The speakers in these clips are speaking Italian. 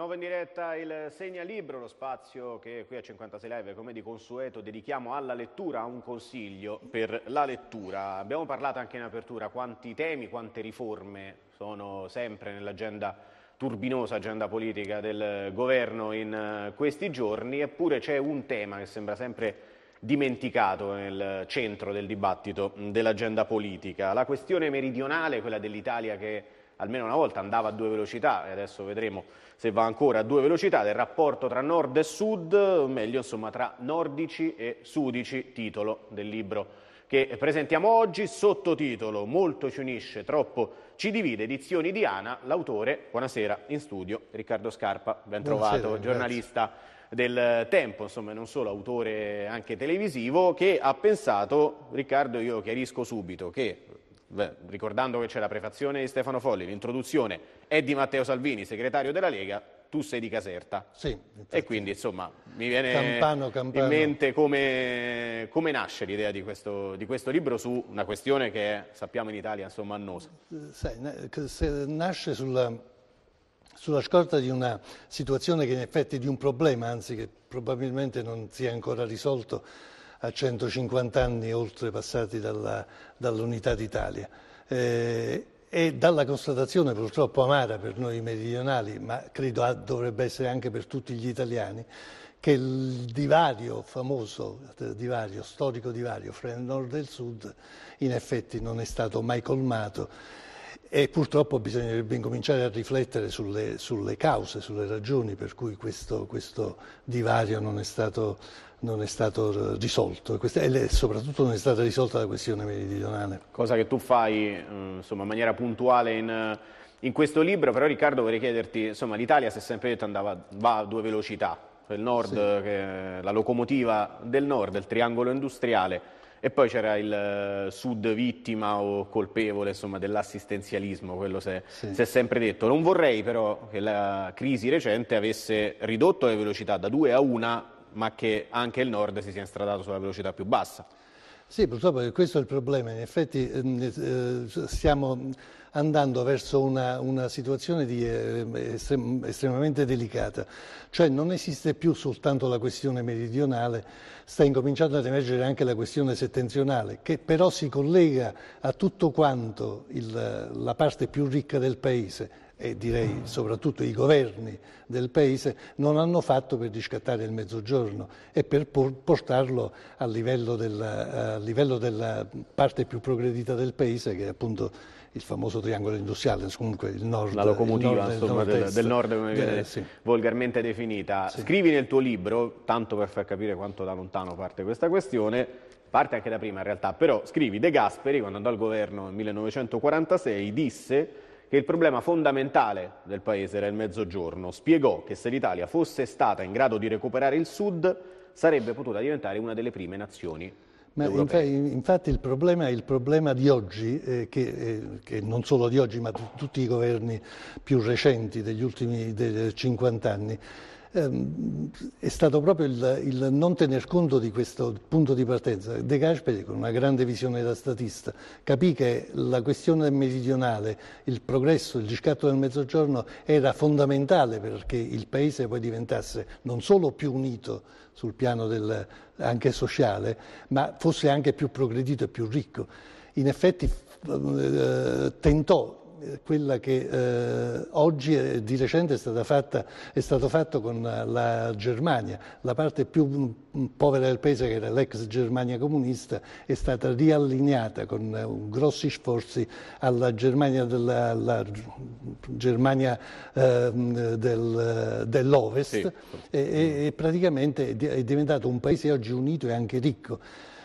nuovo in diretta il segnalibro, lo spazio che qui a 56 Live, come di consueto, dedichiamo alla lettura, a un consiglio per la lettura. Abbiamo parlato anche in apertura quanti temi, quante riforme sono sempre nell'agenda turbinosa agenda politica del governo in eh, questi giorni, eppure c'è un tema che sembra sempre dimenticato nel centro del dibattito dell'agenda politica, la questione meridionale, quella dell'Italia che almeno una volta andava a due velocità e adesso vedremo se va ancora a due velocità, del rapporto tra nord e sud, o meglio insomma tra nordici e sudici, titolo del libro che presentiamo oggi, sottotitolo Molto ci unisce, troppo ci divide, edizioni di Ana, l'autore, buonasera, in studio, Riccardo Scarpa, ben trovato, buonasera, giornalista. Grazie del tempo, insomma non solo autore anche televisivo, che ha pensato, Riccardo io chiarisco subito, che ricordando che c'è la prefazione di Stefano Folli, l'introduzione è di Matteo Salvini, segretario della Lega, tu sei di Caserta. Sì, e quindi insomma mi viene campano, campano. in mente come, come nasce l'idea di, di questo, libro su una questione che sappiamo in Italia insomma annosa. Sai, nasce sulla, sulla scorta di una situazione che in effetti è di un problema, anzi che probabilmente non si è ancora risolto a 150 anni oltrepassati dalla, dall'unità d'Italia. Eh, e dalla constatazione purtroppo amara per noi meridionali, ma credo dovrebbe essere anche per tutti gli italiani, che il divario famoso, divario, storico divario fra il nord e il sud in effetti non è stato mai colmato e purtroppo bisognerebbe incominciare a riflettere sulle, sulle cause, sulle ragioni per cui questo, questo divario non è stato non è stato eh, risolto e soprattutto non è stata risolta la questione meridionale. Cosa che tu fai eh, insomma, in maniera puntuale in, eh, in, questo libro, però Riccardo vorrei chiederti, l'Italia si è sempre detto andava, va a due velocità, il nord, sì. la locomotiva del nord, il triangolo industriale, e poi c'era il sud vittima o colpevole dell'assistenzialismo, quello si è, sì. si è sempre detto. Non vorrei però che la crisi recente avesse ridotto le velocità da due a una ma che anche il nord si sia instradato sulla velocità più bassa. Sì, purtroppo questo è il problema. In effetti ehm, eh, stiamo andando verso una, una situazione di, eh, estrem estremamente delicata. Cioè non esiste più soltanto la questione meridionale, sta incominciando ad emergere anche la questione settentrionale, che però si collega a tutto quanto il, la parte più ricca del paese, e direi soprattutto i governi del Paese non hanno fatto per riscattare il mezzogiorno e per portarlo a livello della, eh, a livello della parte più progredita del Paese che è appunto il famoso triangolo industriale, comunque il nord. La locomotiva nord, insomma, del, del, nord, come viene eh, sì. volgarmente definita. Sì. Scrivi nel tuo libro, tanto per far capire quanto da lontano parte questa questione, parte anche da prima in realtà, però scrivi De Gasperi, quando andò al governo nel 1946, disse che il problema fondamentale del paese era il mezzogiorno. Spiegò che se l'Italia fosse stata in grado di recuperare il sud, sarebbe potuta diventare una delle prime nazioni Ma infatti il problema è il problema di oggi, eh, che, eh, che, non solo di oggi, ma di tutti i governi più recenti degli ultimi 50 anni, Ehm, è stato proprio il, il, non tener conto di questo punto di partenza. De Gasperi, con una grande visione da statista, capì che la questione meridionale, il progresso, il riscatto del mezzogiorno era fondamentale perché il paese poi diventasse non solo più unito sul piano del, anche sociale, ma fosse anche più progredito e più ricco. In effetti ehm, tentò quella che eh, oggi eh, di recente è, stata fatta, è stato fatto con la Germania, la parte più mm, mm, povera del paese che era l'ex Germania comunista è stata riallineata con eh, grossi sforzi alla Germania, della, alla Germania eh, mm, del, dell'Ovest sì. e, e praticamente è diventato un paese oggi unito e anche ricco.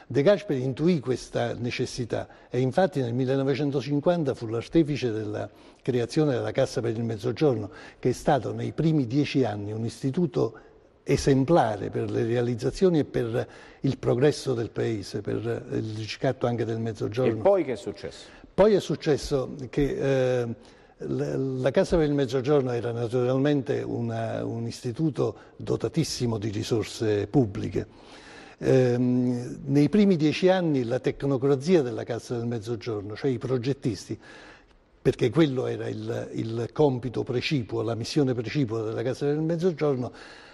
De Gasperi intuì questa necessità e infatti nel 1950 fu l'artefice della creazione della Cassa per il Mezzogiorno, che è stato nei primi dieci anni un istituto esemplare per le realizzazioni e per il progresso del Paese, per eh, il riscatto anche del Mezzogiorno. E poi che è successo? Poi è successo che... Eh, la Cassa per il Mezzogiorno era naturalmente una, un istituto dotatissimo di risorse pubbliche ehm, nei primi dieci anni la tecnocrazia della Cassa del Mezzogiorno, cioè i progettisti, perché quello era il, il compito precipuo, la missione precipua della Cassa del Mezzogiorno,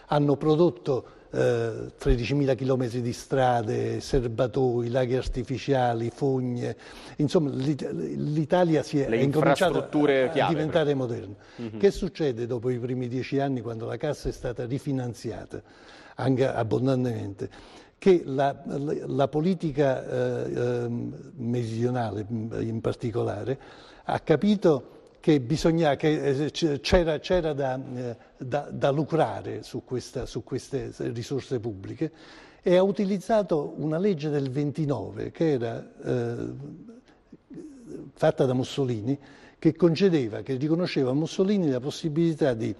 hanno prodotto eh, 13.000 km di strade, serbatoi, laghi artificiali, fogne, insomma l'Italia si è, è incominciata a diventare moderna. Mm-hmm. Che succede dopo i primi dieci anni quando la cassa è stata rifinanziata, anche abbondantemente? che la, la, politica eh, ehm, meridionale mm, in particolare ha capito che, bisogna, che eh, c'era, c'era da, eh, da, da, lucrare su, questa, su queste risorse pubbliche e ha utilizzato una legge del 29 che era eh, fatta da Mussolini che concedeva, che riconosceva a Mussolini la possibilità di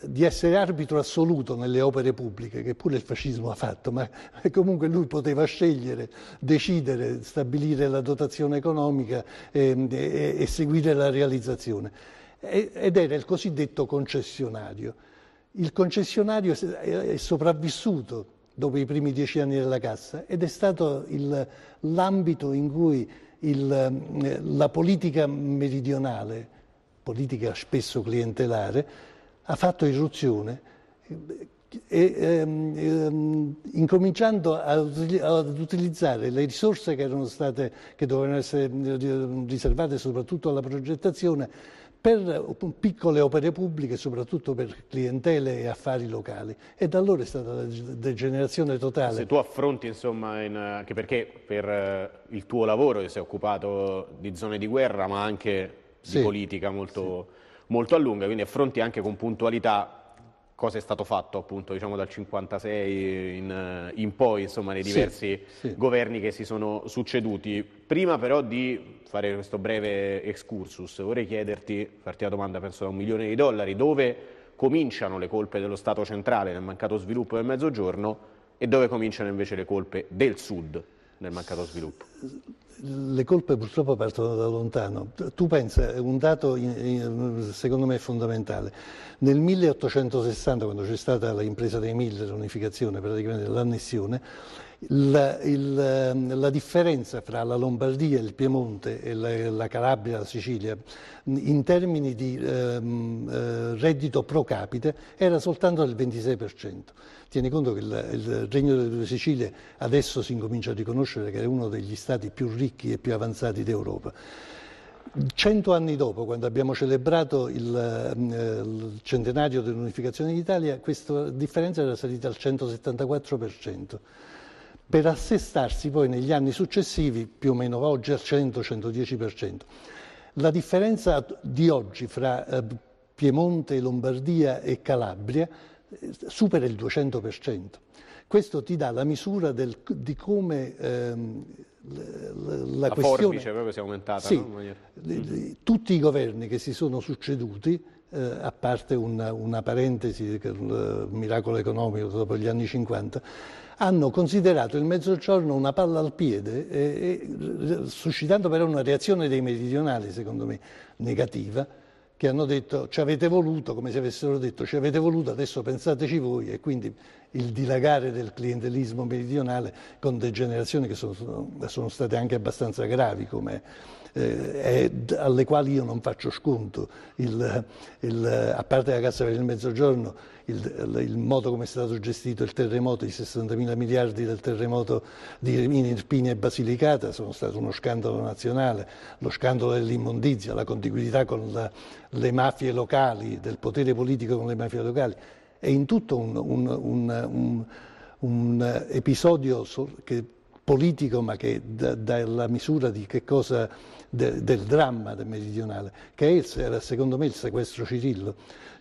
di essere arbitro assoluto nelle opere pubbliche, che pure il fascismo ha fatto, ma comunque lui poteva scegliere, decidere, stabilire la dotazione economica ehm, e, e, e seguire la realizzazione. Ed era il cosiddetto concessionario. Il concessionario è sopravvissuto dopo i primi dieci anni della cassa ed è stato il, l'ambito in cui il, eh, la politica meridionale, politica spesso clientelare, ha fatto irruzione e, ehm, ehm, incominciando ad, utilizzare le risorse che, state, che dovevano essere eh, riservate soprattutto alla progettazione per piccole opere pubbliche, soprattutto per clientele e affari locali. E da allora è stata la degenerazione totale. Se tu affronti, insomma, in, anche perché per eh, il tuo lavoro ti sei occupato di zone di guerra, ma anche di sì, politica molto... Sì molto a lunga, quindi affronti anche con puntualità cosa è stato fatto appunto diciamo dal 56 in, eh, in poi insomma nei diversi sì, sì. governi che si sono succeduti prima però di fare questo breve excursus vorrei chiederti farti la domanda penso da un milione di dollari dove cominciano le colpe dello Stato centrale nel mancato sviluppo del mezzogiorno e dove cominciano invece le colpe del sud nel mancato sviluppo? Le colpe purtroppo partono da lontano. Tu pensa, un dato secondo me fondamentale. Nel 1860, quando c'è stata l'impresa dei mille, l'unificazione, praticamente l'annessione, la, il, ehm, la differenza fra la Lombardia, il Piemonte e la, la Calabria, la Sicilia, in termini di ehm, eh, reddito pro capite era soltanto del 26%. Tieni conto che il, il Regno delle Due Sicilie adesso si incomincia a riconoscere che è uno degli stati più ricchi e più avanzati d'Europa. Cento anni dopo, quando abbiamo celebrato il, ehm, il centenario dell'unificazione d'Italia, questa differenza era salita al 174% per assestarsi poi negli anni successivi più o meno oggi al 100-110%. La differenza di oggi fra eh, Piemonte, Lombardia e Calabria eh, supera il 200%. Questo ti dà la misura del, di come ehm, la, la questione... proprio si è aumentata. Sì, no? maniera... Mm. Tutti i governi che si sono succeduti, eh, a parte una, una parentesi del eh, miracolo economico dopo gli anni 50, hanno considerato il mezzogiorno una palla al piede, e, e, suscitando però una reazione dei meridionali, secondo me, negativa, che hanno detto ci avete voluto, come se avessero detto ci avete voluto, adesso pensateci voi e quindi il dilagare del clientelismo meridionale con degenerazioni che sono, sono state anche abbastanza gravi come eh, alle quali io non faccio sconto, il, il, a parte la Cassa per il Mezzogiorno, il, il, modo come è stato gestito il terremoto, i 60 mila miliardi del terremoto di Rimini, Irpini e Basilicata sono stato uno scandalo nazionale, lo scandalo dell'immondizia, la contiguità con la, le mafie locali, del potere politico con le mafie locali, è in tutto un, un, un, un episodio che politico ma che dà la misura di che cosa, de, del dramma del meridionale, che era secondo me il sequestro Cirillo.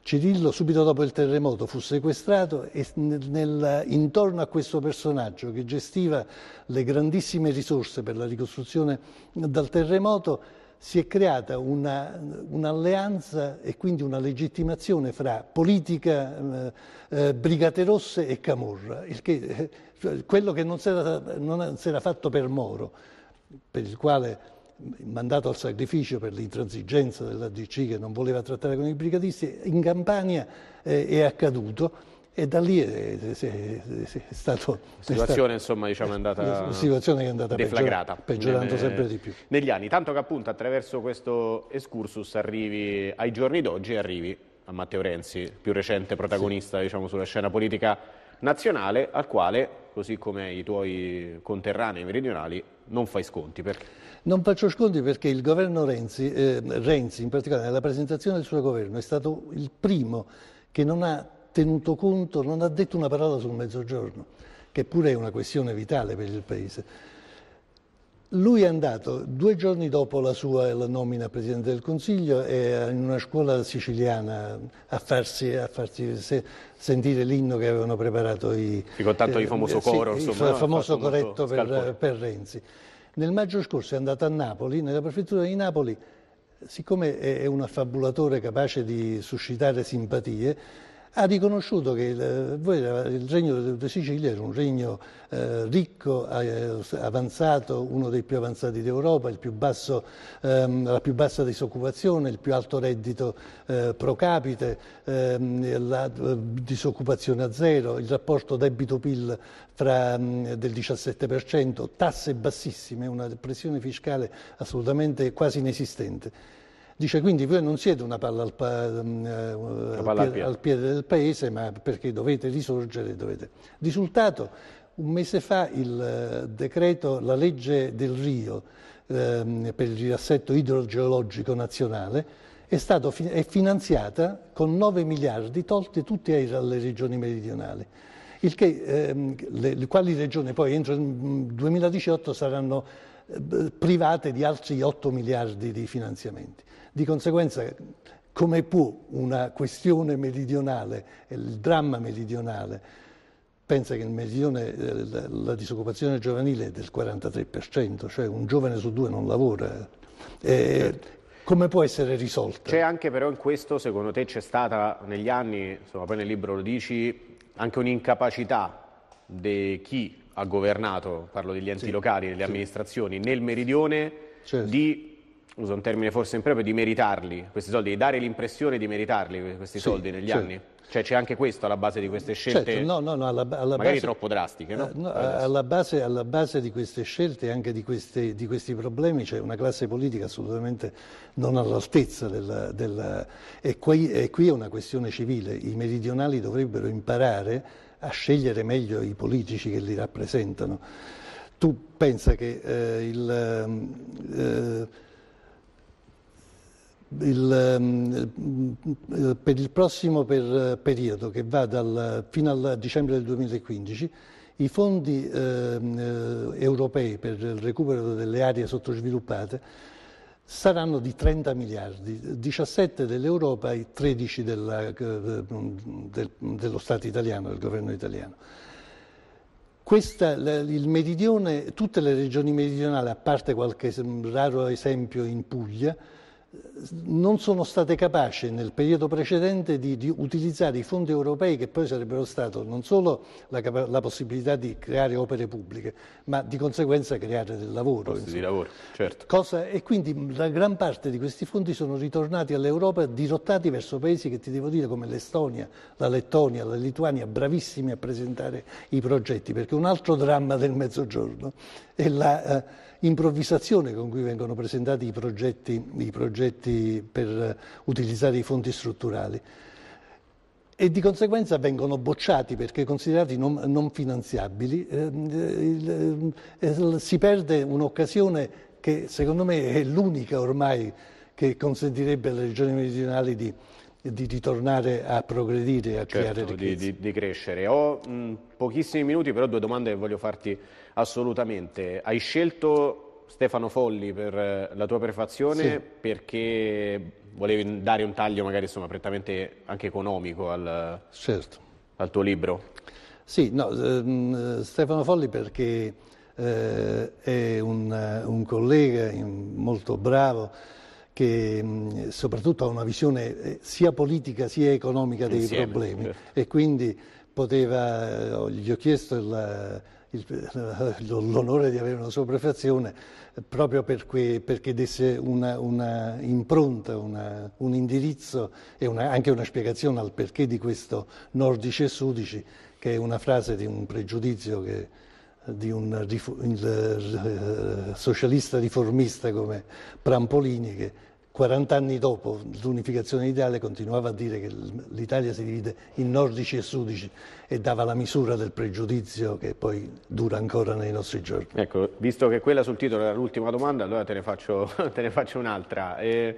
Cirillo subito dopo il terremoto fu sequestrato e nel, nel, intorno a questo personaggio che gestiva le grandissime risorse per la ricostruzione dal terremoto si è creata un'alleanza e quindi una legittimazione fra politica, eh, eh Brigate Rosse e Camorra, che, eh, quello che non si era fatto per Moro, per il quale mandato al sacrificio per l'intransigenza dell'ADC che non voleva trattare con i brigadisti, in Campania eh, è accaduto e da lì è, è, è, è stato... Situazione, insomma, diciamo, è andata situazione è andata deflagrata. peggiorando ne, sempre di più. Negli anni, tanto che appunto attraverso questo excursus arrivi ai giorni d'oggi e arrivi a Matteo Renzi, più recente protagonista sì. diciamo, sulla scena politica nazionale, al quale, così come i tuoi conterranei meridionali, non fai sconti. Perché? Non faccio sconti perché il governo Renzi, eh, Renzi, in particolare nella presentazione del suo governo, è stato il primo che non ha tenuto conto, non ha detto una parola sul mezzogiorno, che pure è una questione vitale per il Paese. Lui è andato due giorni dopo la sua la nomina a Presidente del Consiglio è in una scuola siciliana a farsi, a farsi se, sentire l'inno che avevano preparato i... Eh, sì, con tanto eh, il famoso coro, sì, insomma. Il famoso coretto per, per Renzi. Nel maggio scorso è andato a Napoli, nella prefettura di Napoli, siccome è un affabulatore capace di suscitare simpatie, ha riconosciuto che il, il regno di Sicilia era un regno eh, ricco, eh, avanzato, uno dei più avanzati d'Europa, ehm, la più bassa disoccupazione, il più alto reddito eh, pro capite, ehm, la eh, disoccupazione a zero, il rapporto debito-PIL del 17%, tasse bassissime, una pressione fiscale assolutamente quasi inesistente. Dice quindi voi non siete una palla al, pa- mm, eh, palla al, piede, al piede del paese, ma perché dovete risorgere. Dovete. Risultato, un mese fa il eh, decreto, la legge del Rio ehm, per il riassetto idrogeologico nazionale, è, stato, è, finanziata con 9 miliardi tolti tutti alle regioni meridionali, il che, ehm, le, le quali regioni poi entro il 2018 mm, saranno private di altri 8 miliardi di finanziamenti. Di conseguenza, come può una questione meridionale, il dramma meridionale, pensa che medione, eh, la disoccupazione giovanile è del 43%, cioè un giovane su due non lavora. E, come può essere risolta? C'è anche però in questo, secondo te, c'è stata negli anni, insomma poi nel libro lo dici, anche un'incapacità di chi ha governato, parlo degli enti sì, locali, delle sì. amministrazioni, nel meridione certo. di uso un termine forse improprio, di meritarli questi soldi, di dare l'impressione di meritarli questi sì, soldi negli certo. anni? Cioè c'è anche questo alla base di queste certo, scelte certo, no, no, no, alla, alla magari base, troppo drastiche, no? Eh, no alla, base, alla, base, di queste scelte e anche di, queste, di questi problemi c'è una classe politica assolutamente non all'altezza della, della, e, qui, e qui è una questione civile, i meridionali dovrebbero imparare a scegliere meglio i politici che li rappresentano. Tu pensa che eh, il, eh, il, eh, per il prossimo per, periodo che va dal, fino al dicembre del 2015 i fondi eh, europei per il recupero delle aree sottosviluppate saranno di 30 miliardi, 17 dell'Europa e 13 della, del, dello Stato italiano, del governo italiano. Questa, il meridione, tutte le regioni meridionali, a parte qualche raro esempio in Puglia, non sono state capaci nel periodo precedente di, di, utilizzare i fondi europei che poi sarebbero stato non solo la, la, possibilità di creare opere pubbliche, ma di conseguenza creare del lavoro. di lavoro, certo. Cosa, e quindi la gran parte di questi fondi sono ritornati all'Europa dirottati verso paesi che ti devo dire come l'Estonia, la Lettonia, la Lituania, bravissimi a presentare i progetti, perché un altro dramma del Mezzogiorno è la... Eh, improvvisazione con cui vengono presentati i progetti, i progetti per utilizzare i fondi strutturali e di conseguenza vengono bocciati perché considerati non, non finanziabili, eh, il, eh, si perde un'occasione che secondo me è l'unica ormai che consentirebbe alle regioni meridionali di, di ritornare a progredire, a certo, creare ricchezza. Di, di, di crescere. Ho mh, pochissimi minuti, però due domande che voglio farti Assolutamente. Hai scelto Stefano Folli per eh, la tua prefazione sì. perché volevi dare un taglio magari insomma, prettamente anche economico al, certo. al tuo libro. Sì, no, ehm, Stefano Folli perché eh, è un, eh, un collega molto bravo che mm, soprattutto ha una visione eh, sia politica sia economica dei Insieme. problemi certo. e quindi poteva, gli ho chiesto il, l'onore di avere una sua prefazione proprio perché, perché desse una, una impronta, una, un indirizzo e una, anche una spiegazione al perché di questo nordici e sudici, che è una frase di un pregiudizio che, di un rifu, il, eh, socialista riformista come Prampolini che 40 anni dopo l'unificazione d'Italia continuava a dire che l'Italia si divide in nordici e sudici e dava la misura del pregiudizio che poi dura ancora nei nostri giorni. Ecco, visto che quella sul titolo era l'ultima domanda, allora te ne faccio, faccio un'altra. Eh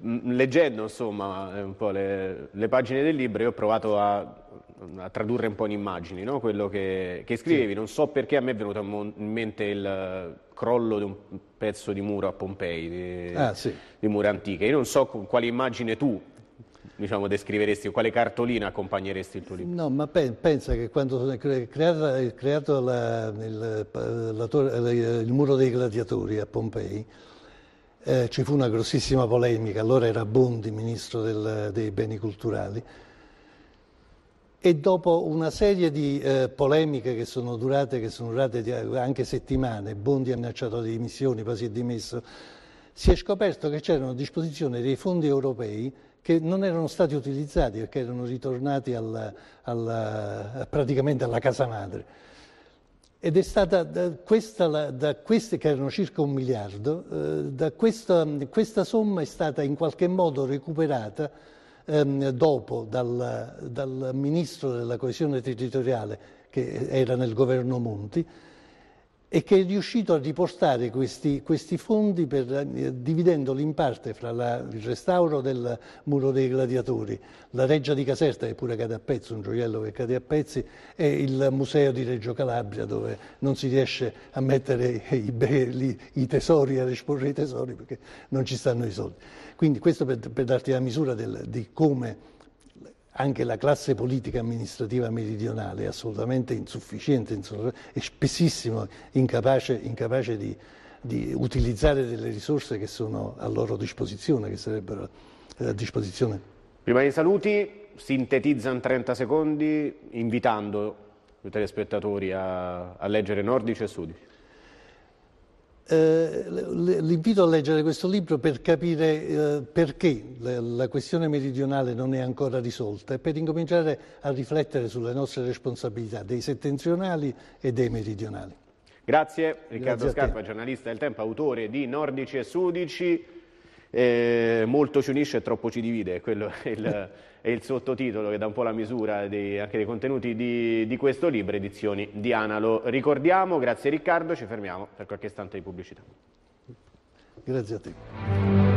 leggendo insomma, eh, un po' le, le, pagine del libro, io ho provato a, a tradurre un po' in immagini no? quello che, che scrivevi. Sì. Non so perché a me è venuto in mente il crollo di un pezzo di muro a Pompei, di, ah, sì. di mura antiche. Io non so con quale immagine tu diciamo, descriveresti o quale cartolina accompagneresti il tuo libro? No, ma pe pensa che quando è creato, è creato la, il, la, il muro dei gladiatori a Pompei, eh, ci fu una grossissima polemica, allora era Bondi ministro del, dei beni culturali, e dopo una serie di eh, polemiche che sono durate, che sono durate eh, anche settimane, Bondi ha minacciato le dimissioni, poi si è dimesso, si è scoperto che c'erano a disposizione dei fondi europei che non erano stati utilizzati perché erano ritornati alla, alla, praticamente alla casa madre. Ed è stata da, questa, da, queste, che erano circa un miliardo, eh, da questa, questa, somma è stata in qualche modo recuperata ehm, dopo dal, dal, ministro della coesione territoriale che era nel governo Monti, e che è riuscito a ripostare questi, questi fondi per, eh, dividendoli in parte fra la, il restauro del muro dei gladiatori, la Reggia di Caserta che pure cade a pezzi, un gioiello che cade a pezzi, e il museo di Reggio Calabria dove non si riesce a mettere i, belli, i tesori, a esporre i tesori perché non ci stanno i soldi. Quindi questo per, per darti la misura del, di come anche la classe politica amministrativa meridionale è assolutamente insufficiente, e spessissimo incapace, incapace di, di, utilizzare delle risorse che sono a loro disposizione, che sarebbero a disposizione. Prima dei saluti, sintetizza in 30 secondi invitando i telespettatori a, a leggere Nordici e Sudici. Eh, l'invito a leggere questo libro per capire eh, perché la, questione meridionale non è ancora risolta e per incominciare a riflettere sulle nostre responsabilità dei settentrionali e dei meridionali. Grazie Riccardo Grazie Scarpa, giornalista del Tempo, autore di Nordici e Sudici. Eh, molto ci unisce e troppo ci divide, quello è il, è il, sottotitolo che dà un po' la misura dei, anche dei contenuti di, di questo libro, edizioni di Analo. Ricordiamo, grazie Riccardo, ci fermiamo per qualche istante di pubblicità. Grazie a te.